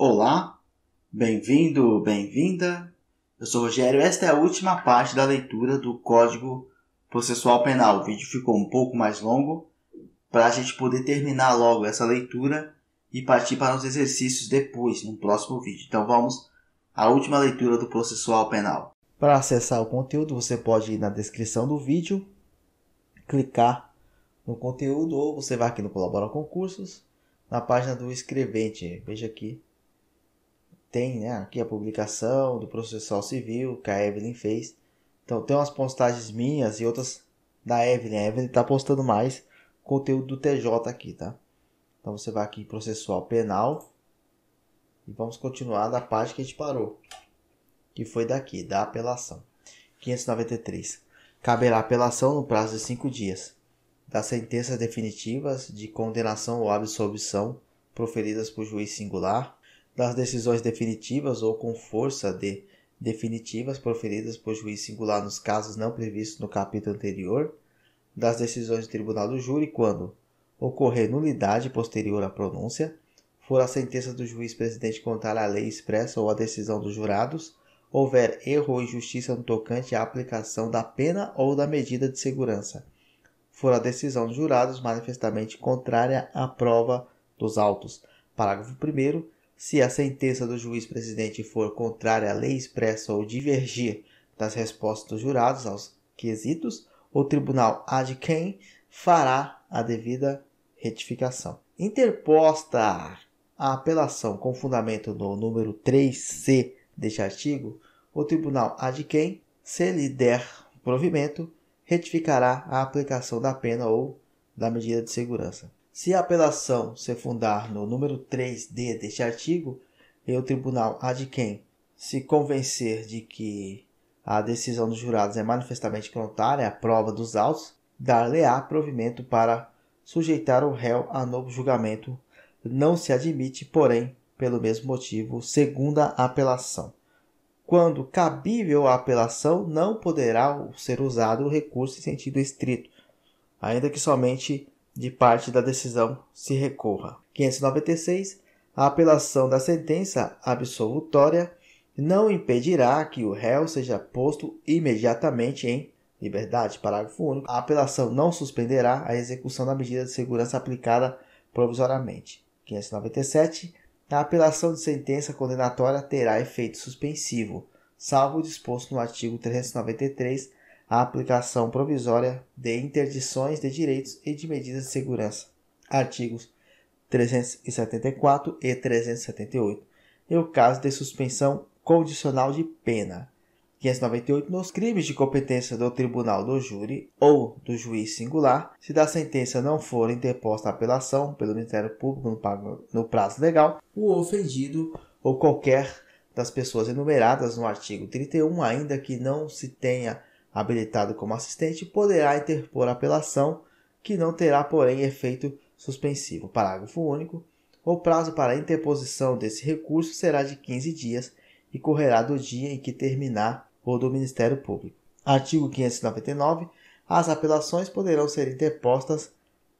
Olá, bem-vindo, bem-vinda. Eu sou Rogério. Esta é a última parte da leitura do Código Processual Penal. O vídeo ficou um pouco mais longo para a gente poder terminar logo essa leitura e partir para os exercícios depois, no próximo vídeo. Então vamos à última leitura do Processual Penal. Para acessar o conteúdo, você pode ir na descrição do vídeo, clicar no conteúdo ou você vai aqui no Colabora Concursos, na página do escrevente. Veja aqui tem né, aqui a publicação do processual civil que a Evelyn fez. Então tem umas postagens minhas e outras da Evelyn. A Evelyn tá postando mais conteúdo do TJ aqui, tá? Então você vai aqui em processual penal. E vamos continuar da parte que a gente parou. Que foi daqui, da apelação. 593. Caberá apelação no prazo de 5 dias das sentenças definitivas de condenação ou absolvição proferidas por juiz singular das decisões definitivas ou com força de definitivas proferidas por juiz singular nos casos não previstos no capítulo anterior, das decisões do tribunal do júri quando ocorrer nulidade posterior à pronúncia, for a sentença do juiz presidente contrária à lei expressa ou à decisão dos jurados, houver erro ou injustiça no tocante à aplicação da pena ou da medida de segurança, for a decisão dos jurados manifestamente contrária à prova dos autos. Parágrafo 1 se a sentença do juiz presidente for contrária à lei expressa ou divergir das respostas dos jurados aos quesitos, o tribunal ad quem fará a devida retificação. Interposta a apelação com fundamento no número 3C deste artigo, o tribunal ad quem, se lhe der provimento, retificará a aplicação da pena ou da medida de segurança. Se a apelação se fundar no número 3D deste artigo, e é o tribunal há de quem se convencer de que a decisão dos jurados é manifestamente contrária à prova dos autos, dar-lhe-á provimento para sujeitar o réu a novo julgamento. Não se admite, porém, pelo mesmo motivo, segunda apelação. Quando cabível a apelação, não poderá ser usado o recurso em sentido estrito, ainda que somente de parte da decisão se recorra. 596. A apelação da sentença absolutória não impedirá que o réu seja posto imediatamente em liberdade. Parágrafo único. A apelação não suspenderá a execução da medida de segurança aplicada provisoriamente. 597. A apelação de sentença condenatória terá efeito suspensivo, salvo o disposto no artigo 393 a aplicação provisória de interdições de direitos e de medidas de segurança. Artigos 374 e 378. E o caso de suspensão condicional de pena. 598 nos crimes de competência do tribunal do júri ou do juiz singular, se da sentença não for interposta apelação pelo Ministério Público no prazo legal, o ofendido ou qualquer das pessoas enumeradas no artigo 31, ainda que não se tenha habilitado como assistente, poderá interpor apelação, que não terá, porém, efeito suspensivo. Parágrafo único. O prazo para interposição desse recurso será de 15 dias e correrá do dia em que terminar o do Ministério Público. Artigo 599. As apelações poderão ser interpostas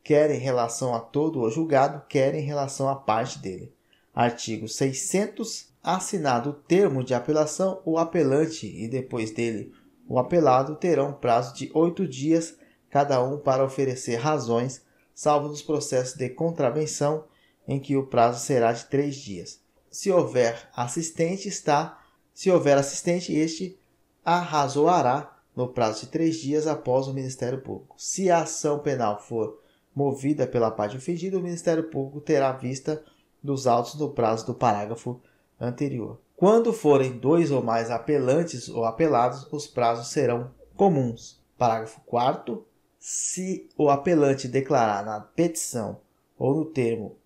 quer em relação a todo o julgado, quer em relação a parte dele. Artigo 600. Assinado o termo de apelação, o apelante e depois dele o apelado terão prazo de oito dias cada um para oferecer razões, salvo nos processos de contravenção, em que o prazo será de três dias. Se houver assistente, está. Se houver assistente, este arrazoará no prazo de três dias após o Ministério Público. Se a ação penal for movida pela parte ofendida, o Ministério Público terá vista dos autos no prazo do parágrafo anterior. Quando forem dois ou mais apelantes ou apelados, os prazos serão comuns. Parágrafo 4. Se o apelante declarar na petição ou no termo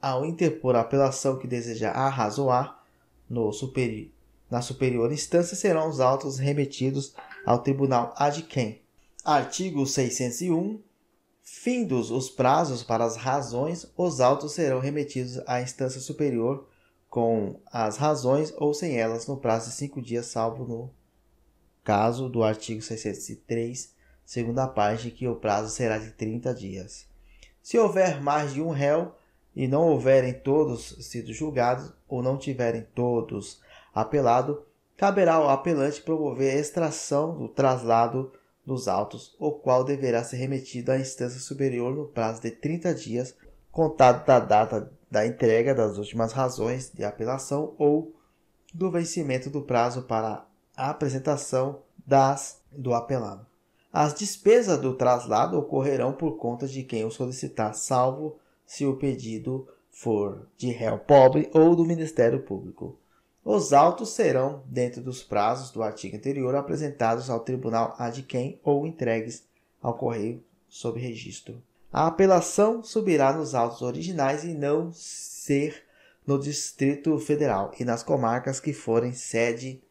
ao interpor a apelação que deseja arrazoar no superi na superior instância, serão os autos remetidos ao tribunal ad quem. Artigo 601. Findos os prazos para as razões, os autos serão remetidos à instância superior com as razões ou sem elas no prazo de cinco dias, salvo no caso do artigo 603, segunda parte, que o prazo será de 30 dias. Se houver mais de um réu e não houverem todos sido julgados ou não tiverem todos apelado, caberá ao apelante promover a extração do traslado dos autos, o qual deverá ser remetido à instância superior no prazo de 30 dias, contado da data da entrega das últimas razões de apelação ou do vencimento do prazo para a apresentação das do apelado. As despesas do traslado ocorrerão por conta de quem o solicitar, salvo se o pedido for de réu pobre ou do Ministério Público. Os autos serão, dentro dos prazos do artigo anterior, apresentados ao tribunal ad quem ou entregues ao correio sob registro. A apelação subirá nos autos originais e não ser no Distrito Federal e nas comarcas que forem sede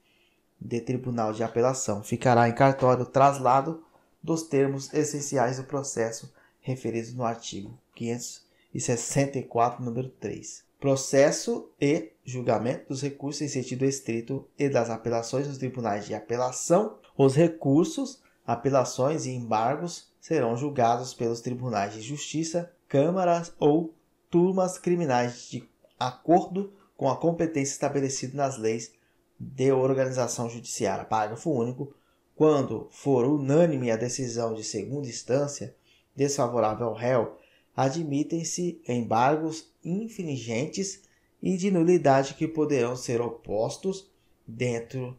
de tribunal de apelação. Ficará em cartório traslado dos termos essenciais do processo referidos no artigo 564, número 3. Processo e julgamento dos recursos em sentido estrito e das apelações nos tribunais de apelação, os recursos, apelações e embargos serão julgados pelos tribunais de justiça, câmaras ou turmas criminais de acordo com a competência estabelecida nas leis de organização judiciária. Parágrafo único. Quando for unânime a decisão de segunda instância desfavorável ao réu, admitem-se embargos infringentes e de nulidade que poderão ser opostos dentro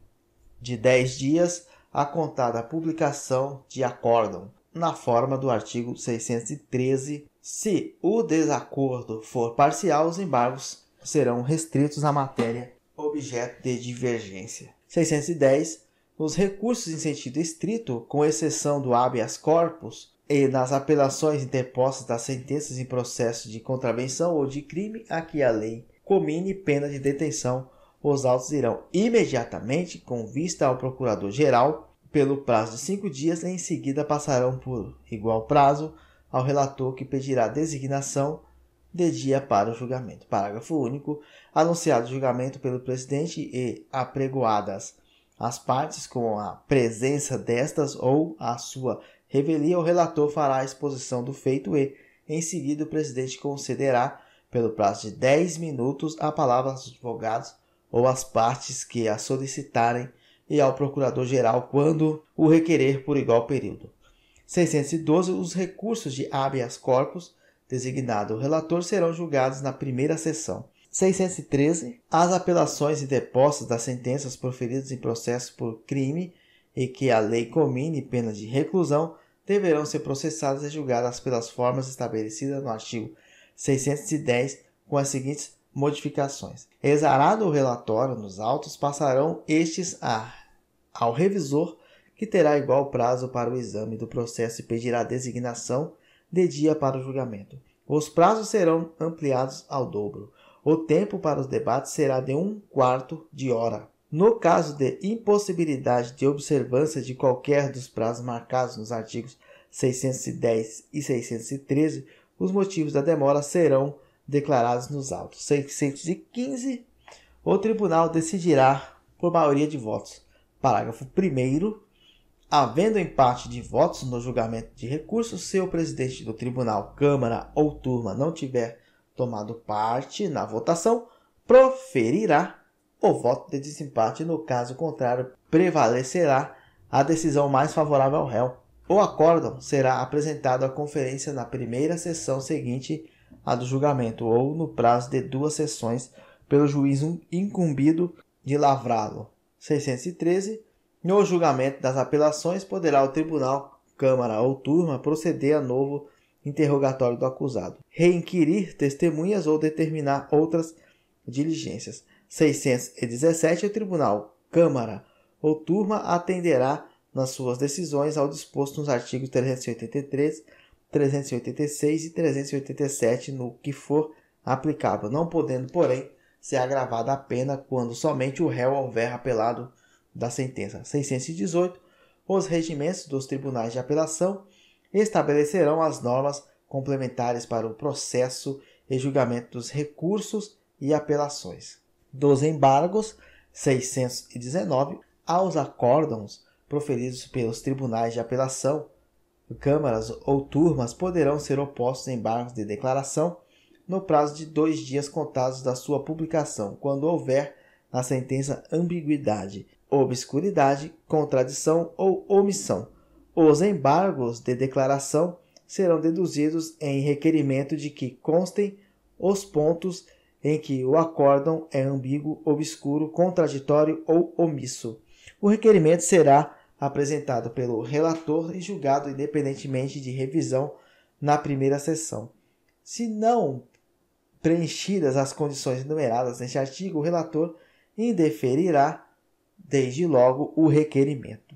de 10 dias a contar da publicação de acórdão, na forma do artigo 613. Se o desacordo for parcial, os embargos serão restritos à matéria objeto de divergência. 610. Nos recursos em sentido estrito, com exceção do habeas corpus e nas apelações interpostas das sentenças em processo de contravenção ou de crime a que a lei comine pena de detenção, os autos irão imediatamente, com vista ao Procurador-Geral, pelo prazo de cinco dias e em seguida passarão por igual prazo ao relator que pedirá designação de dia para o julgamento. Parágrafo único. Anunciado o julgamento pelo presidente e apregoadas as partes com a presença destas ou a sua revelia, o relator fará a exposição do feito e, em seguida, o presidente concederá, pelo prazo de 10 minutos, a palavra aos advogados ou às partes que a solicitarem e ao Procurador-Geral quando o requerer por igual período. 612. Os recursos de habeas corpus designado relator serão julgados na primeira sessão. 613. As apelações e depostas das sentenças proferidas em processo por crime e que a lei comine pena de reclusão deverão ser processadas e julgadas pelas formas estabelecidas no artigo 610 com as seguintes modificações. Exarado o relatório nos autos, passarão estes a ao revisor, que terá igual prazo para o exame do processo e pedirá designação de dia para o julgamento. Os prazos serão ampliados ao dobro. O tempo para os debates será de um quarto de hora. No caso de impossibilidade de observância de qualquer dos prazos marcados nos artigos 610 e 613, os motivos da demora serão declarados nos autos. 615, o tribunal decidirá por maioria de votos. Parágrafo 1. Havendo empate de votos no julgamento de recurso, se o presidente do tribunal, Câmara ou turma não tiver tomado parte na votação, proferirá o voto de desempate. No caso contrário, prevalecerá a decisão mais favorável ao réu. O acórdão será apresentado à conferência na primeira sessão seguinte à do julgamento ou no prazo de duas sessões pelo juiz incumbido de lavrá-lo. 613, no julgamento das apelações, poderá o tribunal, Câmara ou Turma proceder a novo interrogatório do acusado, reinquirir testemunhas ou determinar outras diligências. 617, o tribunal, Câmara ou Turma atenderá nas suas decisões ao disposto nos artigos 383, 386 e 387, no que for aplicável, não podendo, porém, ser agravada a pena quando somente o réu houver apelado da sentença. 618. Os regimentos dos tribunais de apelação estabelecerão as normas complementares para o processo e julgamento dos recursos e apelações. Dos embargos 619 aos acórdãos proferidos pelos tribunais de apelação, câmaras ou turmas poderão ser opostos embargos de declaração no prazo de dois dias contados da sua publicação, quando houver na sentença ambiguidade, obscuridade, contradição ou omissão. Os embargos de declaração serão deduzidos em requerimento de que constem os pontos em que o acórdão é ambíguo, obscuro, contraditório ou omisso. O requerimento será apresentado pelo relator e julgado independentemente de revisão na primeira sessão. Se não Preenchidas as condições enumeradas neste artigo, o relator indeferirá, desde logo, o requerimento.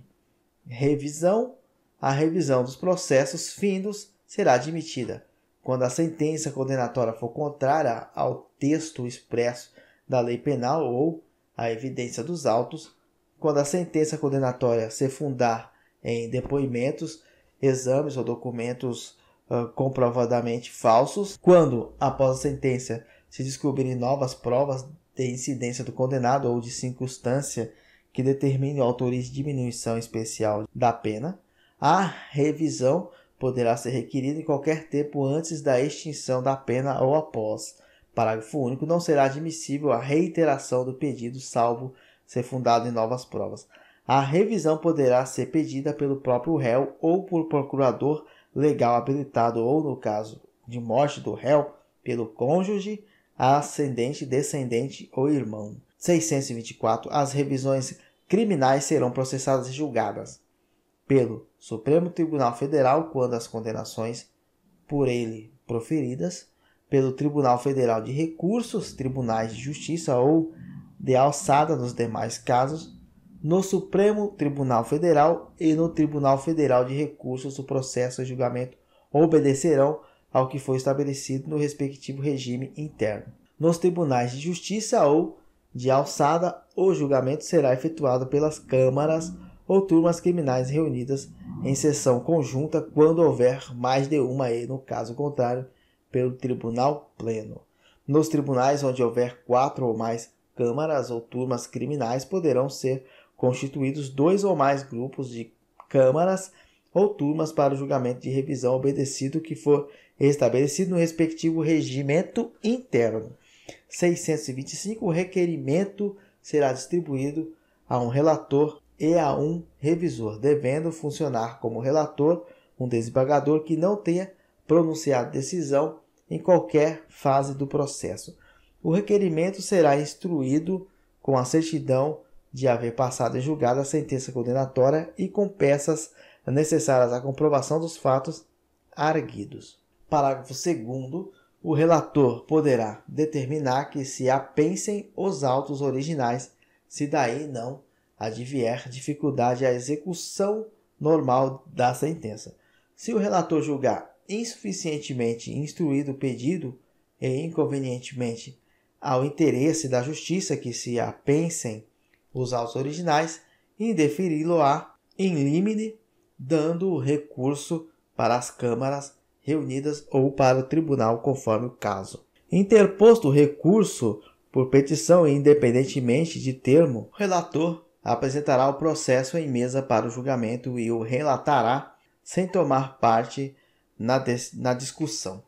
Revisão: A revisão dos processos findos será admitida quando a sentença condenatória for contrária ao texto expresso da lei penal ou à evidência dos autos, quando a sentença condenatória se fundar em depoimentos, exames ou documentos uh, comprovadamente falsos. Quando, após a sentença, se descobrirem novas provas de incidência do condenado ou de circunstância que determine ou autorize diminuição especial da pena, a revisão poderá ser requerida em qualquer tempo antes da extinção da pena ou após. Parágrafo único. Não será admissível a reiteração do pedido, salvo ser fundado em novas provas. A revisão poderá ser pedida pelo próprio réu ou por procurador legal habilitado ou, no caso de morte do réu, pelo cônjuge, ascendente, descendente ou irmão. 624. As revisões criminais serão processadas e julgadas pelo Supremo Tribunal Federal quando as condenações por ele proferidas, pelo Tribunal Federal de Recursos, Tribunais de Justiça ou de alçada nos demais casos, no Supremo Tribunal Federal e no Tribunal Federal de Recursos o processo e julgamento obedecerão ao que foi estabelecido no respectivo regime interno. Nos tribunais de justiça ou de alçada, o julgamento será efetuado pelas câmaras ou turmas criminais reunidas em sessão conjunta quando houver mais de uma e, no caso contrário, pelo tribunal pleno. Nos tribunais onde houver quatro ou mais câmaras ou turmas criminais poderão ser constituídos dois ou mais grupos de câmaras ou turmas para o julgamento de revisão obedecido que for estabelecido no respectivo regimento interno. 625 o requerimento será distribuído a um relator e a um revisor, devendo funcionar como relator um desembargador que não tenha pronunciado decisão em qualquer fase do processo. O requerimento será instruído com a certidão de haver passado e julgado a sentença condenatória e com peças necessárias à comprovação dos fatos arguidos. Parágrafo 2 o relator poderá determinar que se apensem os autos originais, se daí não advier dificuldade à execução normal da sentença. Se o relator julgar insuficientemente instruído o pedido e inconvenientemente ao interesse da justiça que se apensem os autos originais, indeferi-lo-á em limine, dando o recurso para as câmaras reunidas ou para o tribunal, conforme o caso. Interposto o recurso por petição e independentemente de termo, o relator apresentará o processo em mesa para o julgamento e o relatará sem tomar parte na, na discussão.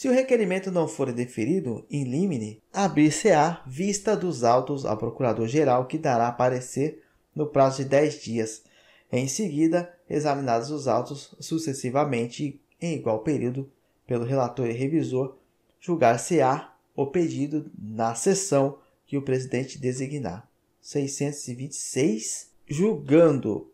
Se o requerimento não for deferido, in limine, abrir-se-á vista dos autos ao Procurador-Geral, que dará parecer no prazo de 10 dias. Em seguida, examinados os autos sucessivamente em igual período pelo relator e revisor, julgar-se-á o pedido na sessão que o presidente designar. 626. Julgando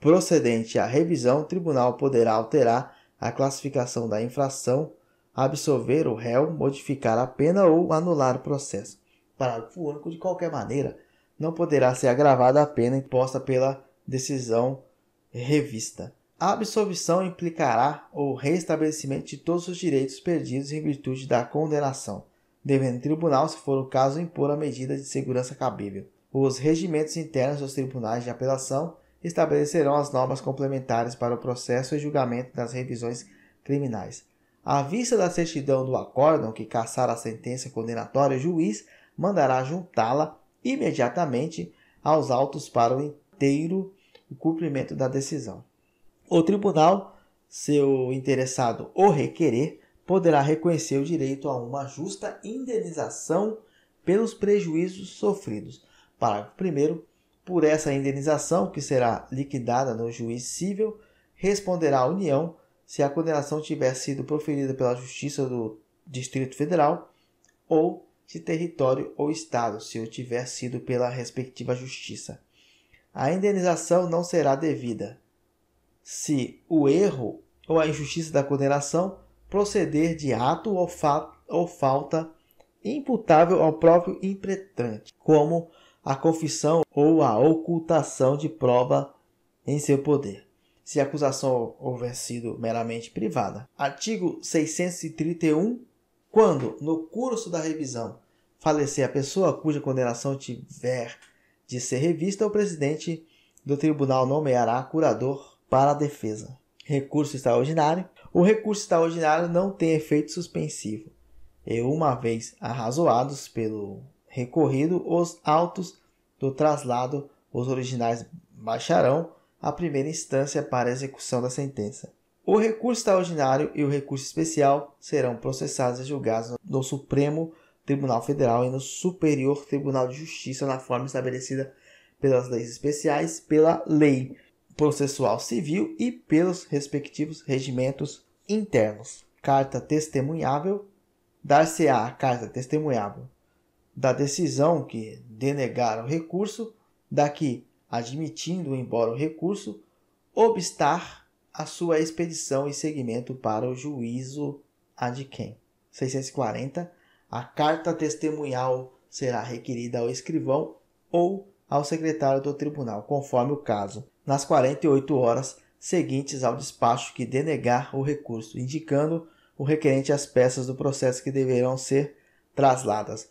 procedente a revisão, o tribunal poderá alterar a classificação da infração absolver o réu, modificar a pena ou anular o processo. Parágrafo único, de qualquer maneira, não poderá ser agravada a pena imposta pela decisão revista. A absolvição implicará o reestabelecimento de todos os direitos perdidos em virtude da condenação, devendo o tribunal, se for o caso, impor a medida de segurança cabível. Os regimentos internos dos tribunais de apelação estabelecerão as normas complementares para o processo e julgamento das revisões criminais. À vista da certidão do acórdão que caçar a sentença condenatória, o juiz mandará juntá-la imediatamente aos autos para o inteiro cumprimento da decisão. O tribunal, seu interessado ou requerer, poderá reconhecer o direito a uma justa indenização pelos prejuízos sofridos. Parágrafo 1. Por essa indenização, que será liquidada no juiz civil, responderá a União se a condenação tiver sido proferida pela Justiça do Distrito Federal ou de território ou estado, se o tiver sido pela respectiva justiça. A indenização não será devida se o erro ou a injustiça da condenação proceder de ato ou, fa ou falta imputável ao próprio impretante, como a confissão ou a ocultação de prova em seu poder se a acusação houver sido meramente privada. Artigo 631. Quando, no curso da revisão, falecer a pessoa cuja condenação tiver de ser revista, o presidente do tribunal nomeará curador para a defesa. Recurso extraordinário. O recurso extraordinário não tem efeito suspensivo. E uma vez arrazoados pelo recorrido, os autos do traslado, os originais baixarão a primeira instância para execução da sentença. O recurso extraordinário e o recurso especial serão processados e julgados no Supremo Tribunal Federal e no Superior Tribunal de Justiça na forma estabelecida pelas leis especiais, pela lei processual civil e pelos respectivos regimentos internos. Carta testemunhável dar-se-á a carta testemunhável da decisão que denegar o recurso daqui admitindo, embora o recurso, obstar a sua expedição e seguimento para o juízo a de quem. 640. A carta testemunhal será requerida ao escrivão ou ao secretário do tribunal, conforme o caso, nas 48 horas seguintes ao despacho que denegar o recurso, indicando o requerente as peças do processo que deverão ser trasladas.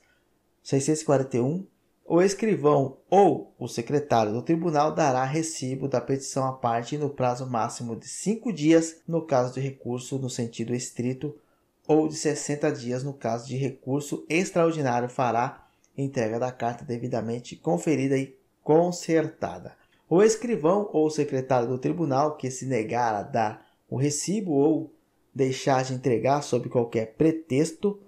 641 o escrivão ou o secretário do tribunal dará recibo da petição à parte no prazo máximo de cinco dias no caso de recurso no sentido estrito ou de 60 dias no caso de recurso extraordinário fará entrega da carta devidamente conferida e consertada. O escrivão ou secretário do tribunal que se negar a dar o recibo ou deixar de entregar sob qualquer pretexto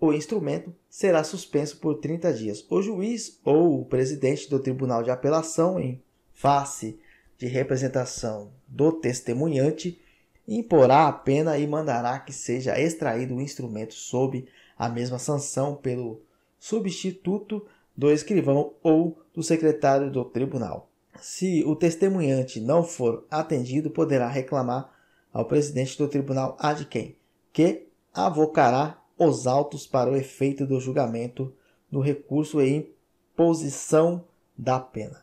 o instrumento será suspenso por 30 dias. O juiz ou o presidente do Tribunal de Apelação, em face de representação do testemunhante, imporá a pena e mandará que seja extraído o instrumento sob a mesma sanção pelo substituto do escrivão ou do secretário do tribunal. Se o testemunhante não for atendido, poderá reclamar ao presidente do tribunal ad quem, que avocará os autos para o efeito do julgamento no recurso e imposição da pena.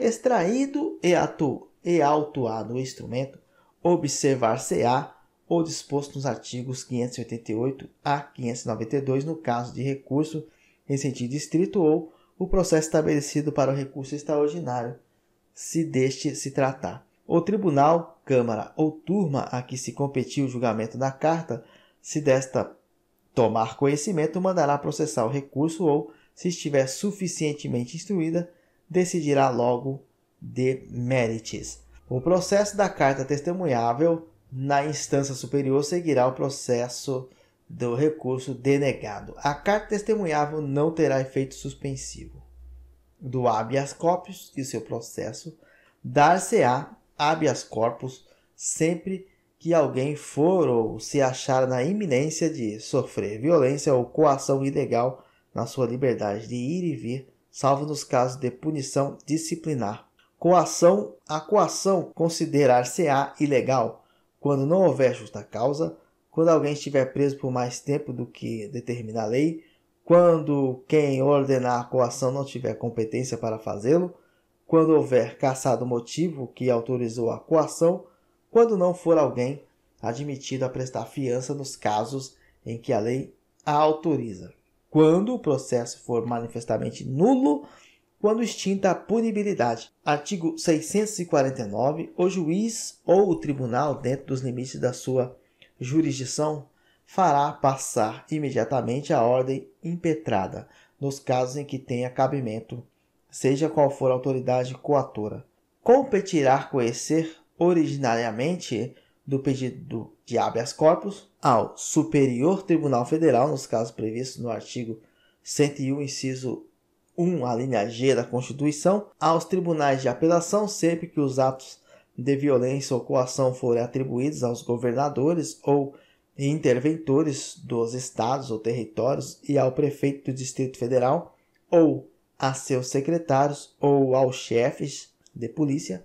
Extraído e, atu, e autuado o instrumento, observar-se-á o disposto nos artigos 588 a 592 no caso de recurso em sentido estrito ou o processo estabelecido para o recurso extraordinário, se deste se tratar. O tribunal, câmara ou turma a que se competiu o julgamento da carta, se desta tomar conhecimento, mandará processar o recurso ou, se estiver suficientemente instruída, decidirá logo de mérites. O processo da carta testemunhável na instância superior seguirá o processo do recurso denegado. A carta testemunhável não terá efeito suspensivo do habeas corpus e seu processo, dar-se-á habeas corpus sempre que alguém for ou se achar na iminência de sofrer violência ou coação ilegal na sua liberdade de ir e vir, salvo nos casos de punição disciplinar. Coação, a coação considerar-se-á ilegal quando não houver justa causa, quando alguém estiver preso por mais tempo do que determina a lei, quando quem ordenar a coação não tiver competência para fazê-lo, quando houver caçado o motivo que autorizou a coação, quando não for alguém admitido a prestar fiança nos casos em que a lei a autoriza. Quando o processo for manifestamente nulo, quando extinta a punibilidade. Artigo 649. O juiz ou o tribunal, dentro dos limites da sua jurisdição, fará passar imediatamente a ordem impetrada, nos casos em que tenha cabimento, seja qual for a autoridade coatora. Competirá conhecer originariamente do pedido de habeas corpus ao Superior Tribunal Federal, nos casos previstos no artigo 101, inciso 1, a linha G da Constituição, aos tribunais de apelação, sempre que os atos de violência ou coação forem atribuídos aos governadores ou interventores dos estados ou territórios e ao prefeito do Distrito Federal ou a seus secretários ou aos chefes de polícia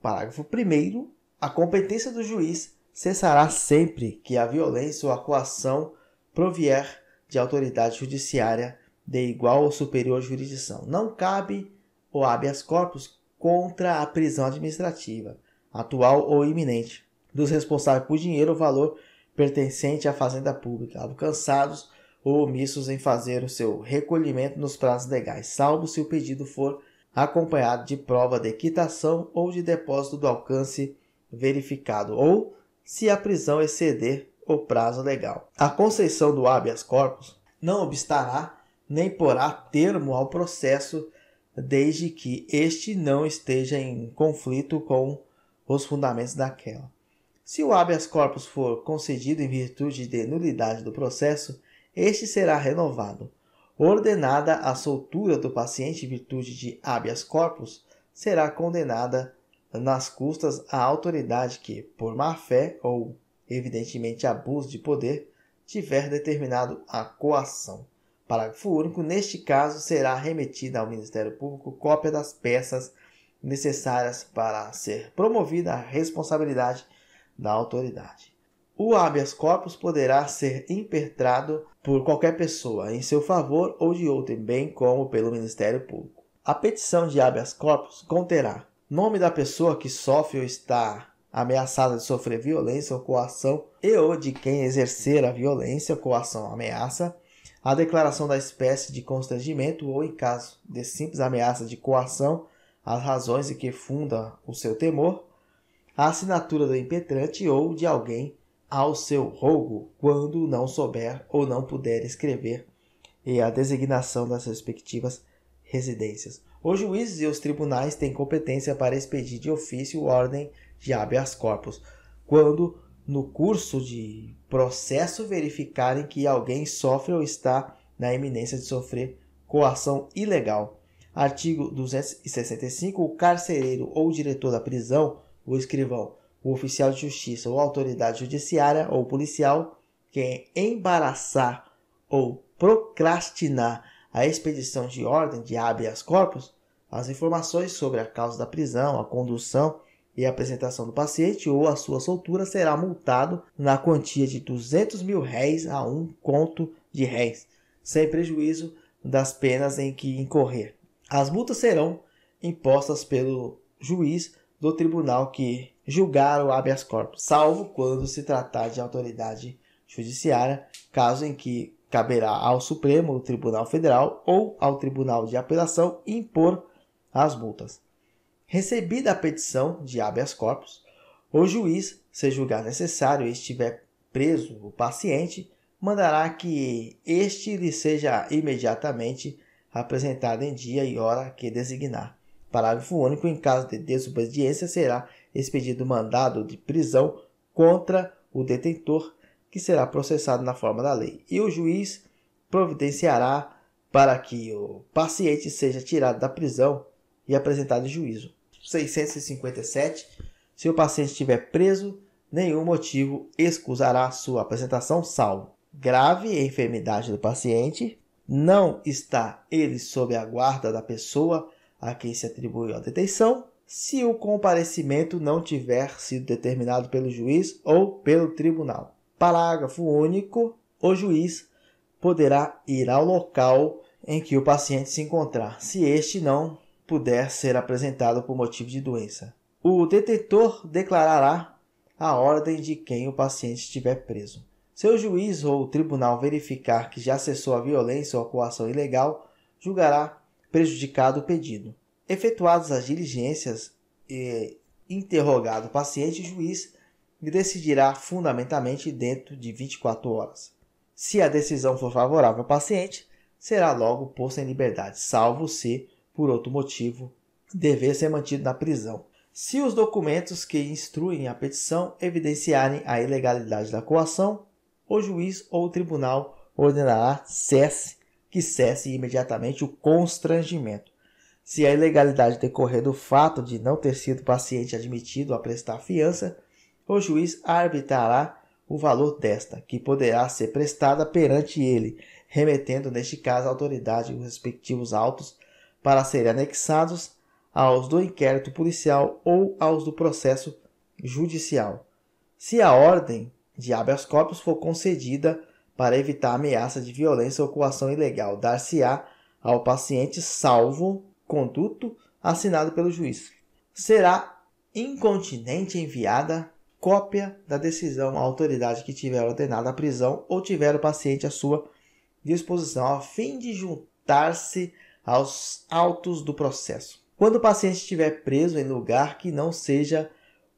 Parágrafo 1. A competência do juiz cessará sempre que a violência ou a coação provier de autoridade judiciária de igual ou superior jurisdição. Não cabe o habeas corpus contra a prisão administrativa, atual ou iminente, dos responsáveis por dinheiro ou valor pertencente à fazenda pública, alcançados ou omissos em fazer o seu recolhimento nos prazos legais, salvo se o pedido for acompanhado de prova de quitação ou de depósito do alcance verificado ou se a prisão exceder o prazo legal. A concessão do habeas corpus não obstará nem porá termo ao processo desde que este não esteja em conflito com os fundamentos daquela. Se o habeas corpus for concedido em virtude de nulidade do processo, este será renovado ordenada a soltura do paciente em virtude de habeas corpus, será condenada nas custas à autoridade que, por má fé ou evidentemente abuso de poder, tiver determinado a coação. Parágrafo único. Neste caso, será remetida ao Ministério Público cópia das peças necessárias para ser promovida a responsabilidade da autoridade. O habeas corpus poderá ser impertrado por qualquer pessoa em seu favor ou de outro, bem como pelo Ministério Público. A petição de habeas corpus conterá nome da pessoa que sofre ou está ameaçada de sofrer violência ou coação e ou de quem exercer a violência, coação ou ameaça, a declaração da espécie de constrangimento ou, em caso de simples ameaça de coação, as razões em que funda o seu temor, a assinatura do impetrante ou de alguém ao seu rogo quando não souber ou não puder escrever a designação das respectivas residências. Os juízes e os tribunais têm competência para expedir de ofício ordem de habeas corpus, quando no curso de processo verificarem que alguém sofre ou está na iminência de sofrer coação ilegal. Artigo 265. O carcereiro ou diretor da prisão, o escrivão o oficial de justiça ou autoridade judiciária ou policial que embaraçar ou procrastinar a expedição de ordem de habeas corpus, as informações sobre a causa da prisão, a condução e a apresentação do paciente ou a sua soltura será multado na quantia de 200 mil réis a um conto de réis, sem prejuízo das penas em que incorrer. As multas serão impostas pelo juiz do tribunal que julgar o habeas corpus, salvo quando se tratar de autoridade judiciária, caso em que caberá ao Supremo Tribunal Federal ou ao Tribunal de Apelação impor as multas. Recebida a petição de habeas corpus, o juiz, se julgar necessário e estiver preso o paciente, mandará que este lhe seja imediatamente apresentado em dia e hora que designar. Parágrafo único. Em caso de desobediência, será expedido mandado de prisão contra o detentor, que será processado na forma da lei. E o juiz providenciará para que o paciente seja tirado da prisão e apresentado em juízo. 657. Se o paciente estiver preso, nenhum motivo excusará sua apresentação, salvo grave enfermidade do paciente, não está ele sob a guarda da pessoa a quem se atribuiu a detenção, se o comparecimento não tiver sido determinado pelo juiz ou pelo tribunal. Parágrafo único. O juiz poderá ir ao local em que o paciente se encontrar, se este não puder ser apresentado por motivo de doença. O detetor declarará a ordem de quem o paciente estiver preso. Se o juiz ou o tribunal verificar que já cessou a violência ou a coação ilegal, julgará prejudicado o pedido. Efetuadas as diligências e interrogado o paciente, o juiz decidirá fundamentalmente dentro de 24 horas. Se a decisão for favorável ao paciente, será logo posto em liberdade, salvo se, por outro motivo, dever ser mantido na prisão. Se os documentos que instruem a petição evidenciarem a ilegalidade da coação, o juiz ou o tribunal ordenará cesse que cesse imediatamente o constrangimento. Se a ilegalidade decorrer do fato de não ter sido paciente admitido a prestar fiança, o juiz arbitrará o valor desta, que poderá ser prestada perante ele, remetendo neste caso à autoridade os respectivos autos para serem anexados aos do inquérito policial ou aos do processo judicial. Se a ordem de habeas corpus for concedida para evitar ameaça de violência ou coação ilegal, dar-se-á ao paciente salvo conduto assinado pelo juiz. Será incontinente enviada cópia da decisão à autoridade que tiver ordenado a prisão ou tiver o paciente à sua disposição, a fim de juntar-se aos autos do processo. Quando o paciente estiver preso em lugar que não seja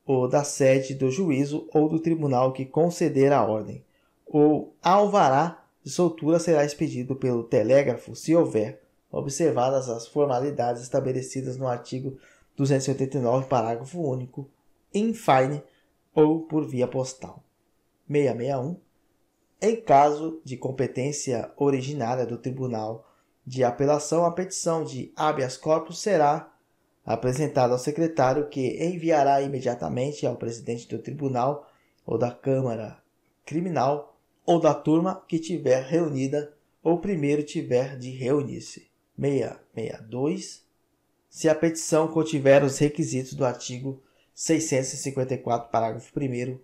o da sede do juízo ou do tribunal que conceder a ordem, ou alvará de soltura será expedido pelo telégrafo se houver, observadas as formalidades estabelecidas no artigo 289, parágrafo único, em fine ou por via postal. 661. Em caso de competência originária do Tribunal de Apelação, a petição de habeas corpus será apresentada ao secretário, que enviará imediatamente ao presidente do tribunal ou da Câmara Criminal ou da turma que tiver reunida ou primeiro tiver de reunir-se. 662. Se a petição contiver os requisitos do artigo 654, parágrafo 1,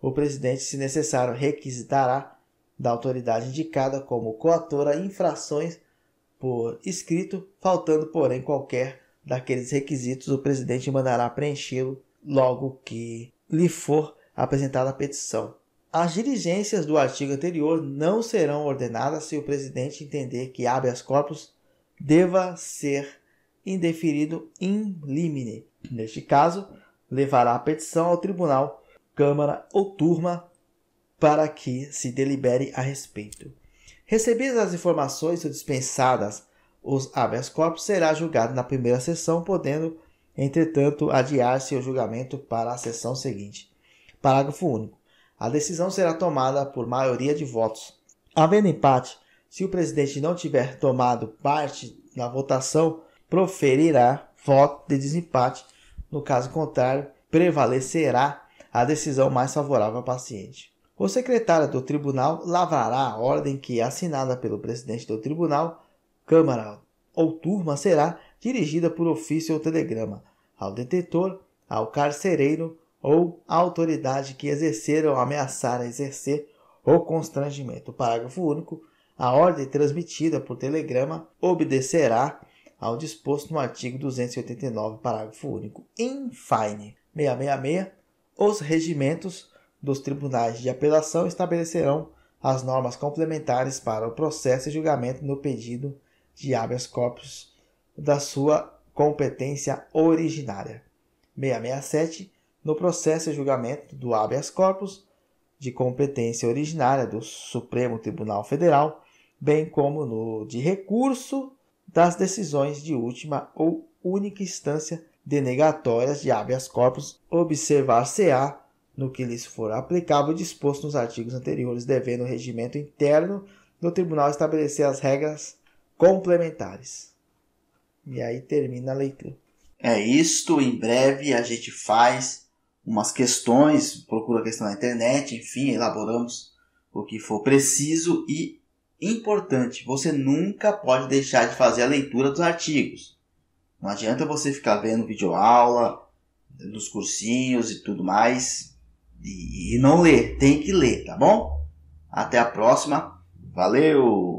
o presidente, se necessário, requisitará da autoridade indicada como coatora infrações por escrito, faltando, porém, qualquer daqueles requisitos, o presidente mandará preenchê-lo logo que lhe for apresentada a petição. As diligências do artigo anterior não serão ordenadas se o presidente entender que habeas corpus deva ser indeferido in limine. Neste caso, levará a petição ao tribunal, câmara ou turma para que se delibere a respeito. Recebidas as informações ou dispensadas, os habeas corpus será julgado na primeira sessão, podendo, entretanto, adiar se o julgamento para a sessão seguinte. Parágrafo único. A decisão será tomada por maioria de votos. Havendo empate, se o presidente não tiver tomado parte na votação, proferirá voto de desempate. No caso contrário, prevalecerá a decisão mais favorável ao paciente. O secretário do tribunal lavrará a ordem que, é assinada pelo presidente do tribunal, Câmara ou turma, será dirigida por ofício ou telegrama ao detentor, ao carcereiro ou a autoridade que exercer ou ameaçar a exercer ou constrangimento. Parágrafo único. A ordem transmitida por telegrama obedecerá ao disposto no artigo 289, parágrafo único. fine. 666. Os regimentos dos tribunais de apelação estabelecerão as normas complementares para o processo e julgamento no pedido de habeas corpus da sua competência originária. 667 no processo e julgamento do habeas corpus de competência originária do Supremo Tribunal Federal, bem como no de recurso das decisões de última ou única instância denegatórias de habeas corpus, observar-se-á no que lhes for aplicável disposto nos artigos anteriores, devendo o regimento interno do tribunal estabelecer as regras complementares. E aí termina a leitura. É isto, em breve a gente faz umas questões, procura a questão na internet, enfim, elaboramos o que for preciso e importante, você nunca pode deixar de fazer a leitura dos artigos. Não adianta você ficar vendo videoaula, dos cursinhos e tudo mais e não ler, tem que ler, tá bom? Até a próxima. Valeu!